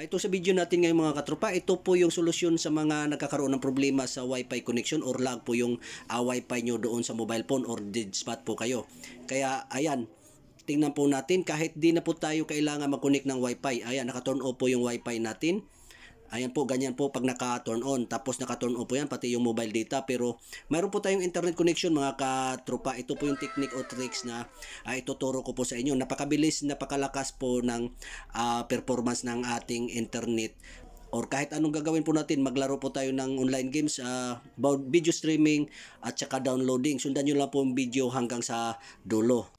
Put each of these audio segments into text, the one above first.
Ah, ito sa video natin ngayon mga katropa, ito po yung solusyon sa mga nagkakaroon ng problema sa wifi connection or lag po yung uh, wifi nyo doon sa mobile phone or dead spot po kayo. Kaya ayan, tingnan po natin kahit di na po tayo kailangan mag-connect ng wifi. Ayan, naka-turn off po yung wifi natin. Ayan po, ganyan po pag naka-turn on. Tapos naka-turn off po yan, pati yung mobile data. Pero mayroon po tayong internet connection mga katropa. Ito po yung technique o tricks na uh, ituturo ko po sa inyo. Napakabilis, napakalakas po ng uh, performance ng ating internet or kahit anong gagawin po natin, maglaro po tayo ng online games, uh, video streaming at saka downloading. Sundan nyo lang po ang video hanggang sa dulo.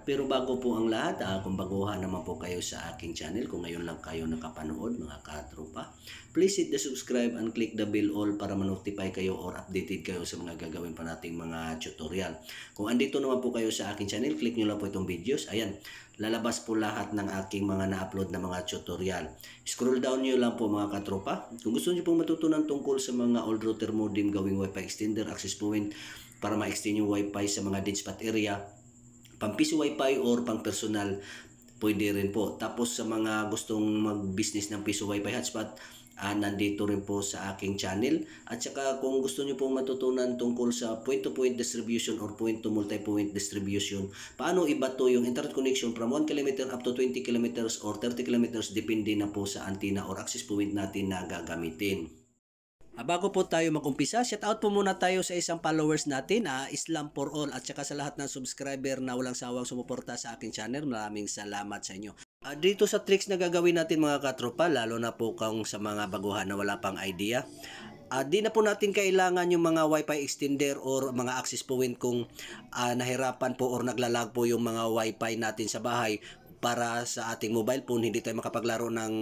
Pero bago po ang lahat, uh, kung baguhan naman po kayo sa aking channel, kung ngayon lang kayo nakapanood mga katropa, please hit the subscribe and click the bell all para manotify kayo or updated kayo sa mga gagawin pa nating mga tutorial. Kung andito naman po kayo sa aking channel, click nyo lang po itong videos. Ayan, lalabas po lahat ng aking mga na-upload na mga tutorial. Scroll down nyo lang po mga katropa. Kung gusto nyo pong matutunan tungkol sa mga old router modem gawing wifi extender access point para ma-extend yung wifi sa mga hotspot area, pampiso wifi or pang personal pwede rin po. Tapos sa mga gustong mag-business ng piso wifi hotspot, uh, nandito rin po sa aking channel. At saka kung gusto nyo pong matutunan tungkol sa point-to-point distribution or point-to-multi-point distribution, paano iba to yung internet connection from 1 km up to 20 km or 30 km depende na po sa antenna or access point natin na gagamitin. Ah, bago po tayo magumpisa, shout out po muna tayo sa isang followers natin, uh, Islam for All at saka sa lahat ng subscriber na walang sawang sumuporta sa aking channel. Maraming salamat sa inyo. Ah, dito sa tricks na gagawin natin mga katropa, lalo na po kung sa mga baguhan na wala pang idea, Ah, di na po natin kailangan yung mga wifi extender or mga access point kung uh, nahirapan po or naglalag po yung mga wifi natin sa bahay para sa ating mobile phone hindi tayo makapaglaro ng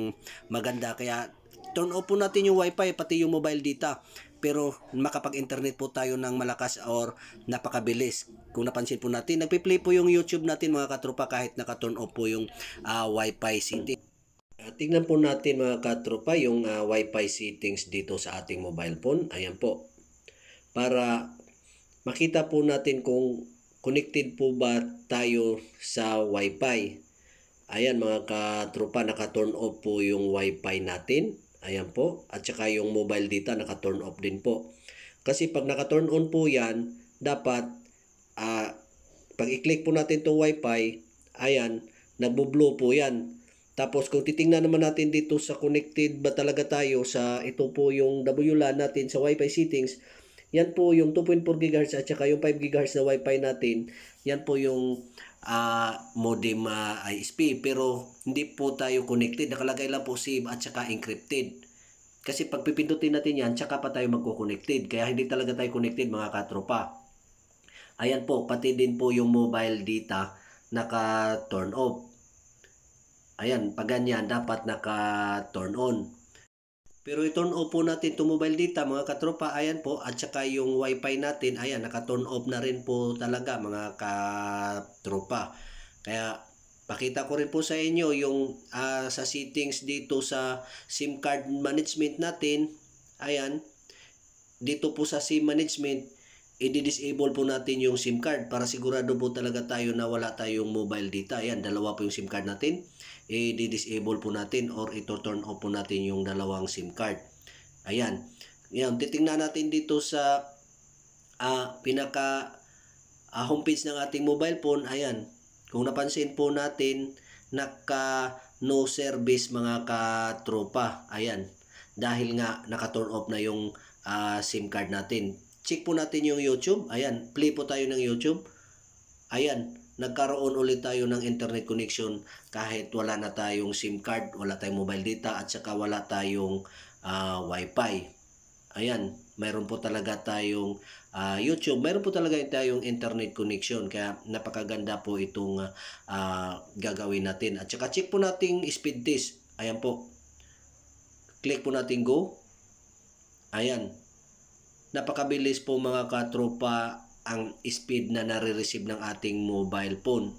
maganda kaya turn off po natin yung wifi pati yung mobile data pero makapag-internet po tayo ng malakas or napakabilis. Kung napansin po natin, nagpi-play po yung YouTube natin mga katropa kahit naka-turn off po yung uh, Wi-Fi Uh, tingnan po natin mga katropa yung uh, ah, wi settings dito sa ating mobile phone. Ayan po. Para makita po natin kung connected po ba tayo sa wifi Ayan mga katropa, naka-turn off po yung wifi natin Ayan po. At saka yung mobile data naka-turn off din po. Kasi pag naka-turn on po yan, dapat uh, pag i-click po natin itong wifi, ayan, nagbo-blow po yan. Tapos kung titingnan naman natin dito sa connected ba talaga tayo sa ito po yung WLAN natin sa Wi-Fi settings, yan po yung 2.4 GHz at saka yung 5 GHz na Wi-Fi natin, yan po yung uh, modem uh, ISP pero hindi po tayo connected. Nakalagay lang po SIM at saka encrypted. Kasi pagpipindutin natin yan, saka pa tayo magko-connected. Kaya hindi talaga tayo connected mga katropa. Ayan po, pati din po yung mobile data naka-turn off. Ayan, pag ganyan, dapat naka-turn on. Pero i-turn off po natin to mobile data mga katropa. Ayan po. At saka yung wifi natin. Ayan naka-turn off na rin po talaga mga katropa. Kaya pakita ko rin po sa inyo yung uh, sa settings dito sa SIM card management natin. Ayan. Dito po sa SIM management i-disable po natin yung SIM card para sigurado po talaga tayo na wala tayong mobile data. Ayan, dalawa po yung SIM card natin. I-disable po natin or ito-turn off po natin yung dalawang SIM card. Ayan. Ngayon, titingnan natin dito sa uh, pinaka uh, ah, homepage ng ating mobile phone. Ayan, kung napansin po natin, naka no service mga katropa. Ayan, dahil nga naka-turn off na yung uh, SIM card natin Check po natin yung YouTube. Ayan, play po tayo ng YouTube. Ayan, nagkaroon ulit tayo ng internet connection kahit wala na tayong SIM card, wala tayong mobile data at saka wala tayong uh, Wi-Fi. Ayan, mayroon po talaga tayong uh, YouTube, mayroon po talaga tayong internet connection kaya napakaganda po itong uh, gagawin natin. At saka check po nating speed test. Ayan po. Click po natin go. Ayan, napakabilis po mga katropa ang speed na nare-receive ng ating mobile phone.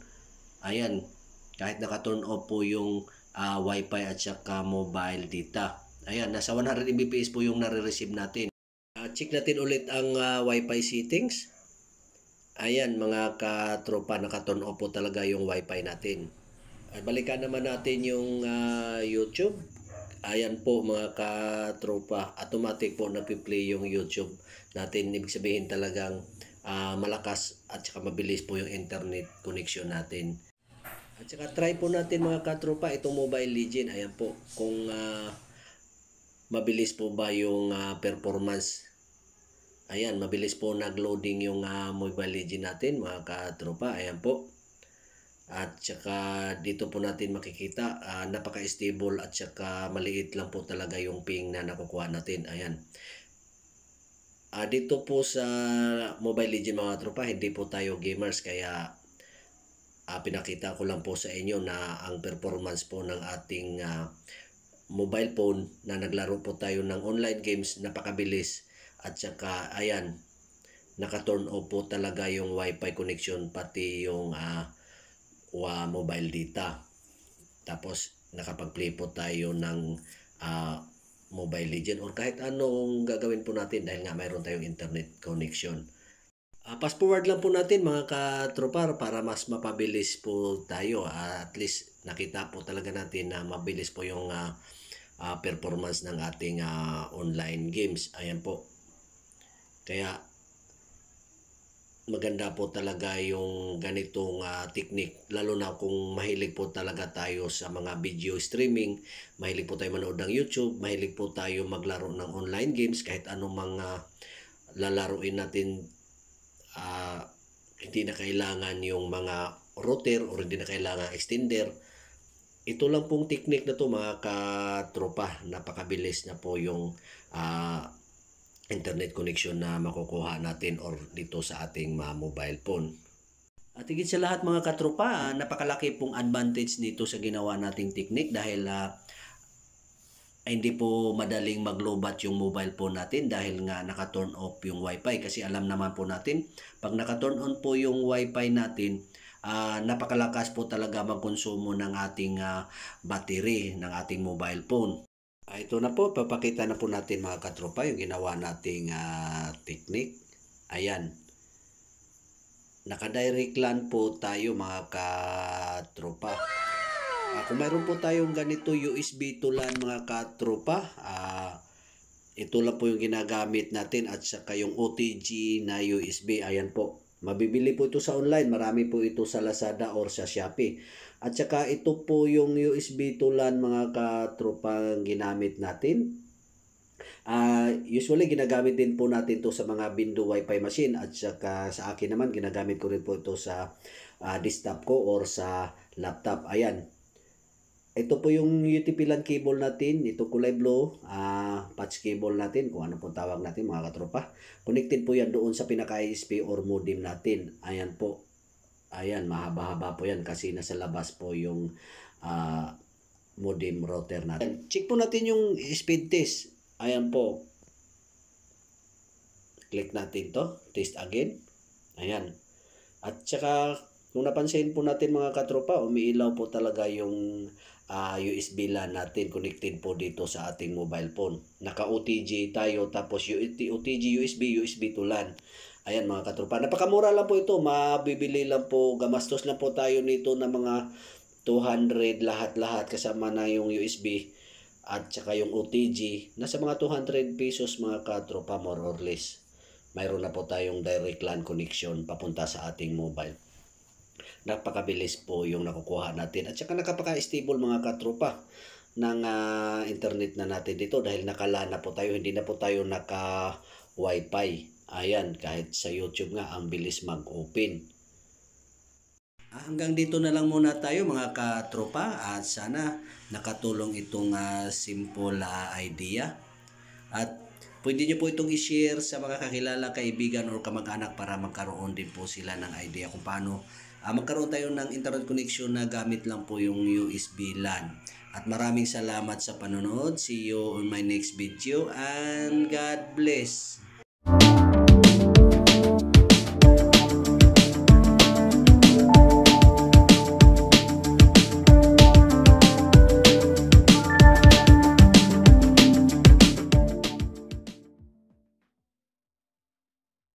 Ayan, kahit naka-turn off po yung uh, wifi at saka mobile data. Ayan, nasa 100 Mbps po yung nare-receive natin. Uh, check natin ulit ang uh, wifi settings. Ayan mga katropa, naka-turn off po talaga yung wifi natin. balikan naman natin yung uh, YouTube ayan po mga katropa, automatic po napi-play yung YouTube natin. Ibig sabihin talagang uh, malakas at saka mabilis po yung internet connection natin. At saka try po natin mga katropa itong Mobile Legend. Ayan po kung uh, mabilis po ba yung uh, performance. Ayan, mabilis po nag-loading yung uh, Mobile Legend natin mga katropa. Ayan po. At saka dito po natin makikita uh, napaka-stable at saka maliit lang po talaga yung ping na nakukuha natin. Ayan. Uh, dito po sa Mobile Legends mga tropa, hindi po tayo gamers kaya uh, pinakita ko lang po sa inyo na ang performance po ng ating uh, mobile phone na naglaro po tayo ng online games napakabilis at saka ayan naka-turn off po talaga yung wifi connection pati yung uh, wa mobile data. Tapos nakapag-play po tayo ng uh, Mobile Legend or kahit anong gagawin po natin dahil nga mayroon tayong internet connection. Uh, ah, fast forward lang po natin mga katropar para mas mapabilis po tayo. Uh, at least nakita po talaga natin na mabilis po yung uh, uh, performance ng ating uh, online games. Ayan po. Kaya maganda po talaga yung ganitong uh, technique lalo na kung mahilig po talaga tayo sa mga video streaming mahilig po tayo manood ng YouTube mahilig po tayo maglaro ng online games kahit anong mga ah, lalaruin natin uh, hindi na kailangan yung mga router or hindi na kailangan extender ito lang pong technique na to mga katropa napakabilis na po yung uh, internet connection na makukuha natin or dito sa ating mga mobile phone. At higit sa lahat mga katropa, napakalaki pong advantage nito sa ginawa nating technique dahil uh, hindi po madaling maglobat yung mobile phone natin dahil nga naka-turn off yung wifi kasi alam naman po natin pag naka-turn on po yung wifi natin uh, napakalakas po talaga magkonsumo ng ating uh, battery ng ating mobile phone Ah, ito na po, papakita na po natin mga katropa yung ginawa nating uh, ah, technique. Ayan. Naka-direct land po tayo mga katropa. Uh, kung mayroon po tayong ganito USB to LAN mga katropa, ah, ito lang po yung ginagamit natin at saka yung OTG na USB. Ayan po. Mabibili po ito sa online. Marami po ito sa Lazada or sa Shopee. At saka ito po yung USB tulan mga katropang ginamit natin. Uh, usually ginagamit din po natin to sa mga Bindo Wi-Fi machine at saka sa akin naman ginagamit ko rin po ito sa uh, desktop ko or sa laptop. Ayan ito po yung UTP LAN cable natin. Ito kulay blue, uh, patch cable natin, kung ano po tawag natin mga katropa. Connected po yan doon sa pinaka-ISP or modem natin. Ayan po. Ayan, mahaba-haba po yan kasi nasa labas po yung uh, modem router natin. Check po natin yung speed test. Ayan po. Click natin to. Test again. Ayan. At saka, kung napansin po natin mga katropa, umiilaw po talaga yung uh, ah, USB LAN natin connected po dito sa ating mobile phone. Naka OTG tayo tapos OTG USB, USB to LAN. Ayan mga katropa, napakamura lang po ito. Mabibili lang po, gamastos lang po tayo nito ng mga 200 lahat-lahat kasama na yung USB at saka yung OTG. Nasa mga 200 pesos mga katropa more or less. Mayroon na po tayong direct LAN connection papunta sa ating mobile napakabilis po yung nakukuha natin. At saka nakapaka-stable mga katropa ng uh, internet na natin dito dahil nakalana po tayo, hindi na po tayo naka wifi. Ayan, kahit sa YouTube nga, ang bilis mag-open. Ah, hanggang dito na lang muna tayo mga katropa at sana nakatulong itong uh, simple uh, idea. At pwede nyo po itong i-share sa mga kakilala, kaibigan o kamag-anak para magkaroon din po sila ng idea kung paano uh, magkaroon tayo ng internet connection na gamit lang po yung USB LAN. At maraming salamat sa panonood. See you on my next video and God bless.